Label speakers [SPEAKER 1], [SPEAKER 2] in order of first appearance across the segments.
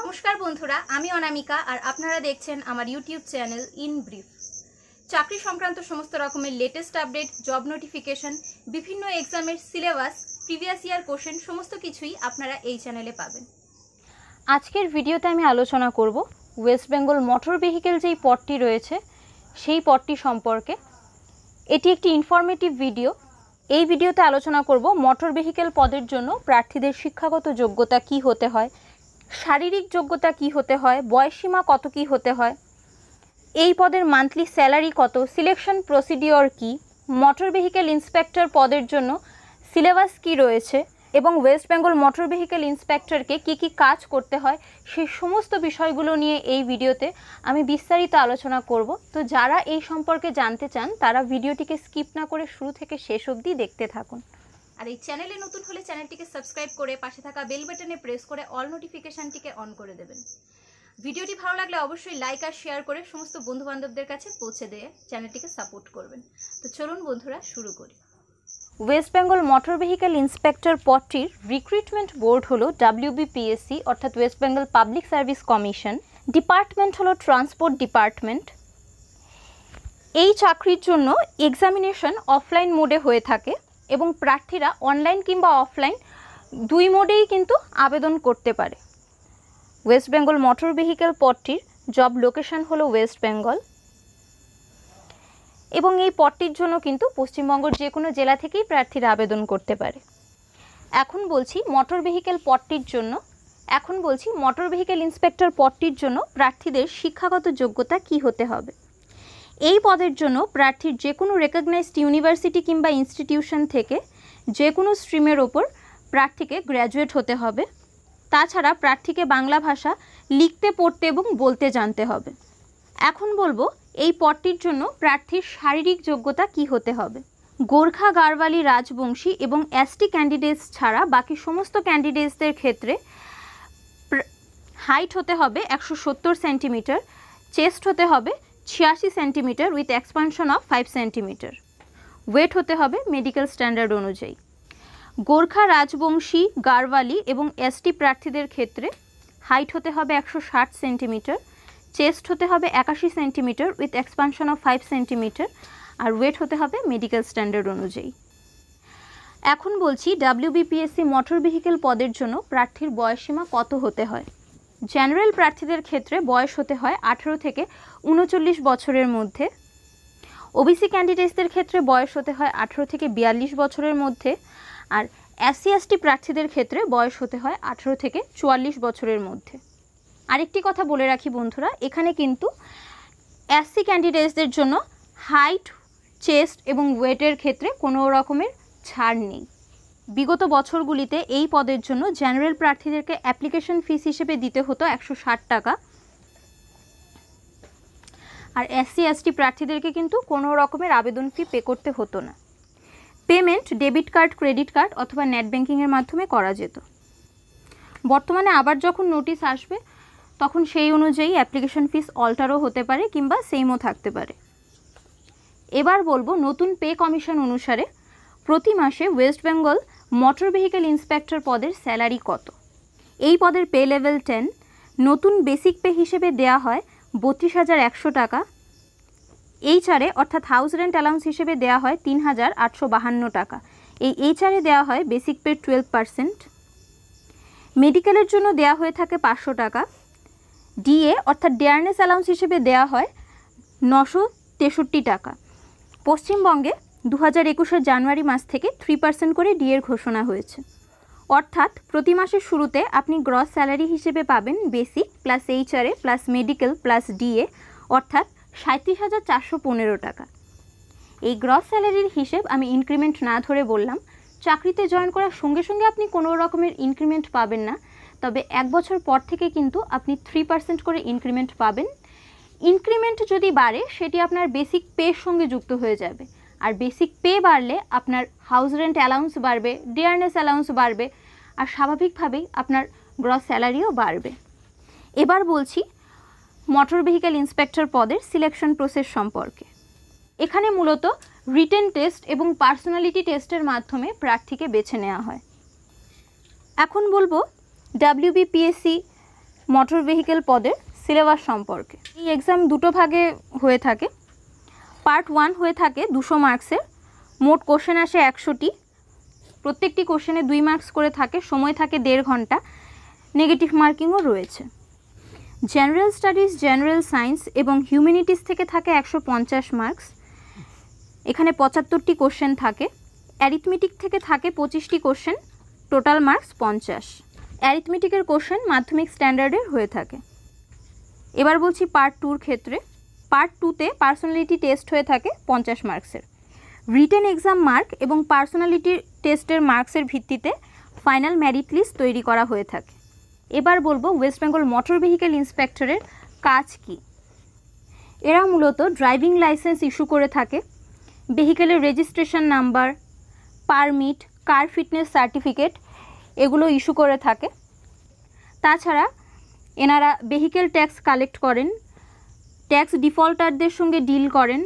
[SPEAKER 1] নমস্কার বন্ধুরা আমি অনামিকা আর আপনারা দেখছেন আমার ইউটিউব চ্যানেল ইন ব্রিফ চাকরি সংক্রান্ত সমস্ত রকমের লেটেস্ট আপডেট জব নোটিফিকেশন বিভিন্ন এক্সামের সিলেবাস প্রিভিয়াস ইয়ার কোশ্চেন সমস্ত কিছুই আপনারা এই চ্যানেলে পাবেন আজকের ভিডিওতে আমি আলোচনা করব ওয়েস্ট বেঙ্গল মোটর ভেহিকেল যেই পটটি রয়েছে সেই পটটি সম্পর্কে এটি একটি ইনফরমেটিভ ভিডিও এই ভিডিওতে আলোচনা করব মোটর ভেহিকেল পদের জন্য প্রার্থীদের শিক্ষাগত যোগ্যতা কি হতে হয় শারীরিক যোগ্যতা কি হতে হয় বয়সীমা কত কি হতে হয় এই পদের মান্থলি স্যালারি কত সিলেকশন প্রসিডিওর কি মোটর ভেহিকেল ইন্সপেক্টর পদের জন্য সিলেবাস কি রয়েছে এবং ওয়েস্ট বেঙ্গল মোটর ভেহিকেল ইন্সপেক্টরকে কি কি কাজ করতে হয় সেই সমস্ত বিষয়গুলো নিয়ে এই ভিডিওতে আমি বিস্তারিত আলোচনা করব তো যারা এই সম্পর্কে জানতে চান তারা ভিডিওটিকে স্কিপ না করে শুরু থেকে শেষ অবধি দেখতে থাকুন আর এই চ্যানেলে নতুন হলে চ্যানেলটিকে সাবস্ক্রাইব করে পাশে থাকা বেল বাটনে প্রেস করে অল নোটিফিকেশানটিকে অন করে দেবেন ভিডিওটি ভালো লাগলে অবশ্যই লাইক আর শেয়ার করে সমস্ত বন্ধুবান্ধবদের কাছে পৌঁছে দিয়ে চ্যানেলটিকে সাপোর্ট করবেন তো চলুন বন্ধুরা শুরু করি West Bengal motor vehicle inspector পদটির রিক্রুটমেন্ট বোর্ড হলো ডাব্লিউবিপিএসসি অর্থাৎ West Bengal public service commission department হলো ট্রান্সপোর্ট ডিপার্টমেন্ট এই চাকরির জন্য এক্সামিনেশন অফলাইন মোডে হয়ে থাকে এবং প্রার্থীরা অনলাইন কিংবা অফলাইন দুই মোডেই কিন্তু আবেদন করতে পারে ওয়েস্ট বেঙ্গল মোটর ভেহিকেল পদটির জব লোকেশন হলো ওয়েস্ট বেঙ্গল এবং এই পদটির জন্য কিন্তু পশ্চিমবঙ্গের যে কোনো জেলা থেকেই প্রার্থীরা আবেদন করতে পারে এখন বলছি মোটর ভেহিকেল পদটির জন্য এখন বলছি মোটর ভেহিকেল ইন্সপেক্টর পদটির জন্য প্রার্থীদের শিক্ষাগত যোগ্যতা কি হতে হবে এই পদের জন্য প্রার্থীর যে কোনো রেকগনাইজড ইউনিভার্সিটি কিংবা ইনস্টিটিউশন থেকে যে কোনো স্ট্রিমের ওপর প্রার্থীকে গ্র্যাজুয়েট হতে হবে তাছাড়া প্রার্থীকে বাংলা ভাষা লিখতে পড়তে এবং বলতে জানতে হবে এখন বলবো এই পদটির জন্য প্রার্থীর শারীরিক যোগ্যতা কি হতে হবে গোর্খা গারওয়ালি রাজবংশী এবং এসটি ক্যান্ডিডেটস ছাড়া বাকি সমস্ত ক্যান্ডিডেটসদের ক্ষেত্রে হাইট হতে হবে একশো সেন্টিমিটার চেস্ট হতে হবে ছিয়াশি centimetre with expansion of five centimetre weight হতে হবে মেডিকেল স্ট্যান্ডার্ড অনুযায়ী গোর্খা রাজবংশী গারওয়ালি এবং এসটি প্রার্থীদের ক্ষেত্রে হাইট হতে হবে একশো ষাট সেন্টিমিটার চেস্ট হতে হবে একাশি centimetre with expansion of five centimetre আর ওয়েট হতে হবে মেডিকেল স্ট্যান্ডার্ড অনুযায়ী এখন বলছি ডাব্লিউবিপিএসসি মোটর ভেহিকেল পদের জন্য প্রার্থীর বয়সসীমা কত হতে হয় জেনারেল প্রার্থীদের ক্ষেত্রে বয়স হতে হয় আঠেরো থেকে উনচল্লিশ বছরের মধ্যে ওবিসি ক্যান্ডিডেটসদের ক্ষেত্রে বয়স হতে হয় আঠেরো থেকে বিয়াল্লিশ বছরের মধ্যে আর এসসি এসটি প্রার্থীদের ক্ষেত্রে বয়স হতে হয় আঠেরো থেকে চুয়াল্লিশ বছরের মধ্যে আরেকটি কথা বলে রাখি বন্ধুরা এখানে কিন্তু এসসি ক্যান্ডিডেটসদের জন্য হাইট চেস্ট এবং ওয়েটের ক্ষেত্রে কোনো রকমের ছাড় নেই বিগত বছরগুলিতে এই পদের জন্য জেনারেল প্রার্থীদেরকে অ্যাপ্লিকেশন ফিস হিসেবে দিতে হতো একশো টাকা আর এসসি এসটি প্রার্থীদেরকে কিন্তু কোনো রকমের আবেদন ফি পে করতে হতো না payment debit card credit card অথবা নেট ব্যাঙ্কিংয়ের মাধ্যমে করা যেত বর্তমানে আবার যখন নোটিশ আসবে তখন সেই অনুযায়ী অ্যাপ্লিকেশন ফিস অল্টারও হতে পারে কিংবা সেইমও থাকতে পারে এবার বলবো নতুন পে কমিশন অনুসারে প্রতি মাসে West Bengal motor vehicle inspector পদের স্যালারি কত এই পদের পে লেভেল টেন নতুন বেসিক পে হিসেবে দেয়া হয় বত্রিশ হাজার একশো টাকা এইচআরে অর্থাৎ হাউস রেন্ট অ্যালাউন্স হিসেবে দেওয়া হয় তিন হাজার আটশো বাহান্ন টাকা এই এইচআরে দেওয়া হয় বেসিক পে টুয়েলভ পারসেন্ট মেডিকেলের জন্য দেয়া হয়ে থাকে পাঁচশো টাকা ডিএ অর্থাৎ ডেয়ারনেস অ্যালাউন্স হিসেবে দেয়া হয় নশো তেষট্টি টাকা পশ্চিমবঙ্গে দু হাজার একুশের জানুয়ারি মাস থেকে থ্রি পার্সেন্ট করে ডিএর ঘোষণা হয়েছে অর্থাৎ প্রতি মাসের শুরুতে আপনি গ্রস স্যালারি হিসেবে পাবেন basic plus HRA plus medical plus DA অর্থাৎ সাঁত্রিশ হাজার চারশো পনেরো টাকা এই গ্রস স্যালারির হিসেব আমি ইনক্রিমেন্ট না ধরে বললাম চাকরিতে জয়েন করার সঙ্গে সঙ্গে আপনি কোনো রকমের ইনক্রিমেন্ট পাবেন না তবে এক বছর পর থেকে কিন্তু আপনি থ্রি পার্সেন্ট করে ইনক্রিমেন্ট পাবেন ইনক্রিমেন্ট যদি বাড়ে সেটি আপনার বেসিক পের সঙ্গে যুক্ত হয়ে যাবে আর বেসিক পে বাড়লে আপনার হাউস রেন্ট অ্যালাউন্স বাড়বে ডিয়ারনেস অ্যালাউন্স বাড়বে আর স্বাভাবিকভাবেই আপনার গ্রস স্যালারিও বাড়বে এবার বলছি মোটর ভেহিক্যাল ইন্সপেক্টর পদের সিলেকশন প্রসেস সম্পর্কে এখানে মূলত রিটেন টেস্ট এবং পার্সোনালিটি টেস্টের মাধ্যমে প্রার্থীকে বেছে নেওয়া হয় এখন বলবো ডাব্লিউবিপিএসসি মোটর ভেহিক্যাল পদের সিলেবাস সম্পর্কে এই এক্সাম দুটো ভাগে হয়ে থাকে পার্ট ওয়ান হয়ে থাকে দুশো মার্কসের মোট কোশ্চেন আসে একশোটি প্রত্যেকটি কোশ্চেনে দুই মার্কস করে থাকে সময় থাকে দেড় ঘন্টা নেগেটিভ মার্কিংও রয়েছে জেনারেল স্টাডিজ জেনারেল সায়েন্স এবং হিউম্যানিটিস থেকে থাকে একশো পঞ্চাশ মার্কস এখানে পঁচাত্তরটি কোশ্চেন থাকে অ্যারিথমেটিক থেকে থাকে পঁচিশটি কোশ্চেন টোটাল মার্কস পঞ্চাশ অ্যারিথমেটিকের কোশ্চেন মাধ্যমিক স্ট্যান্ডার্ডের হয়ে থাকে এবার বলছি পার্ট টুর ক্ষেত্রে পার্ট টুতে পার্সোনালিটি টেস্ট হয়ে থাকে পঞ্চাশ মার্কসের রিটেন এক্সাম মার্ক এবং পার্সোনালিটি টেস্টের মার্কসের ভিত্তিতে ফাইনাল ম্যারিট লিস্ট তৈরি করা হয়ে থাকে এবার বলবো ওয়েস্ট বেঙ্গল মোটর ভেহিকেল ইন্সপেক্টরের কাজ কি এরা মূলত ড্রাইভিং লাইসেন্স ইস্যু করে থাকে ভেহিকেলের registration number permit car fitness certificate এগুলো ইস্যু করে থাকে তাছাড়া এনারা ভেহিকেল ট্যাক্স কালেক্ট করেন ট্যাক্স ডিফল্টারদের সঙ্গে ডিল করেন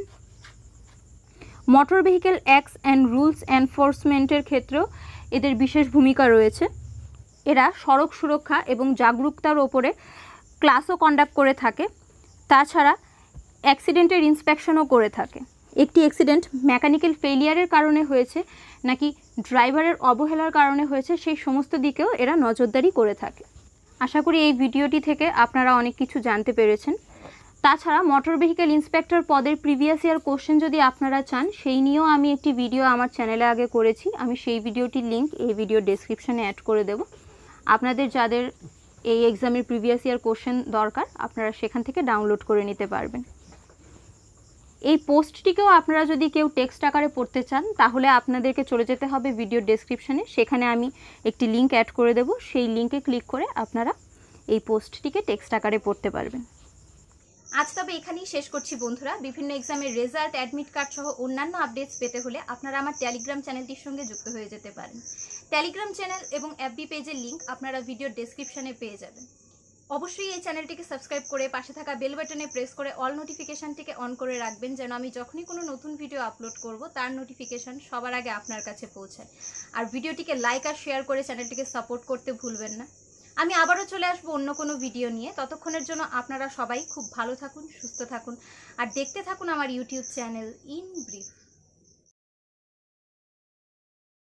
[SPEAKER 1] motor vehicle acts and rules এনফোর্সমেন্টের ক্ষেত্রেও এদের বিশেষ ভূমিকা রয়েছে এরা সড়ক সুরক্ষা এবং জাগরুকতার ওপরে ক্লাসও কন্ডাক্ট করে থাকে তাছাড়া অ্যাক্সিডেন্টের ইন্সপেকশনও করে থাকে একটি অ্যাক্সিডেন্ট মেকানিক্যাল ফেলিয়ারের কারণে হয়েছে নাকি ড্রাইভারের অবহেলার কারণে হয়েছে সেই সমস্ত দিকেও এরা নজরদারি করে থাকে আশা করি এই ভিডিওটি থেকে আপনারা অনেক কিছু জানতে পেরেছেন তাছাড়া মোটর ভেহিকেল ইন্সপেক্টর পদের প্রিভিয়াস ইয়ার কোশ্চেন যদি আপনারা চান সেই নিয়েও আমি একটি ভিডিও আমার চ্যানেলে আগে করেছি আমি সেই ভিডিওটির লিঙ্ক এই ভিডিও ডেসক্রিপশানে অ্যাড করে দেব আপনাদের যাদের এই এক্সামের প্রিভিয়াস ইয়ার কোশ্চেন দরকার আপনারা সেখান থেকে ডাউনলোড করে নিতে পারবেন এই পোস্টটিকেও আপনারা যদি কেউ টেক্সট আকারে পড়তে চান তাহলে আপনাদেরকে চলে যেতে হবে ভিডিও ডেসক্রিপশানে সেখানে আমি একটি লিঙ্ক অ্যাড করে দেব সেই লিঙ্কে ক্লিক করে আপনারা এই পোস্টটিকে টেক্সট আকারে পড়তে পারবেন আজ তবে এখানেই শেষ করছি বন্ধুরা বিভিন্ন এক্সামের রেজাল্ট অ্যাডমিট কার্ড সহ অন্যান্য আপডেটস পেতে হলে আপনারা আমার টেলিগ্রাম চ্যানেলটির সঙ্গে যুক্ত হয়ে যেতে পারেন টেলিগ্রাম চ্যানেল এবং অ্যাপবি পেজের লিঙ্ক আপনারা ভিডিও ডেসক্রিপশানে পেয়ে যাবেন অবশ্যই এই চ্যানেলটিকে সাবস্ক্রাইব করে পাশে থাকা বেল বাটনে প্রেস করে অল নোটিফিকেশানটিকে অন করে রাখবেন যেন আমি যখনই কোনো নতুন ভিডিও আপলোড করব তার নোটিফিকেশান সবার আগে আপনার কাছে পৌঁছায় আর ভিডিওটিকে লাইক আর শেয়ার করে চ্যানেলটিকে সাপোর্ট করতে ভুলবেন না আমি আবারও চলে আসবো অন্য কোনো ভিডিও নিয়ে ততক্ষণের জন্য আপনারা সবাই খুব ভালো থাকুন সুস্থ থাকুন আর দেখতে থাকুন আমার ইউটিউব চ্যানেল ইন ব্রিফ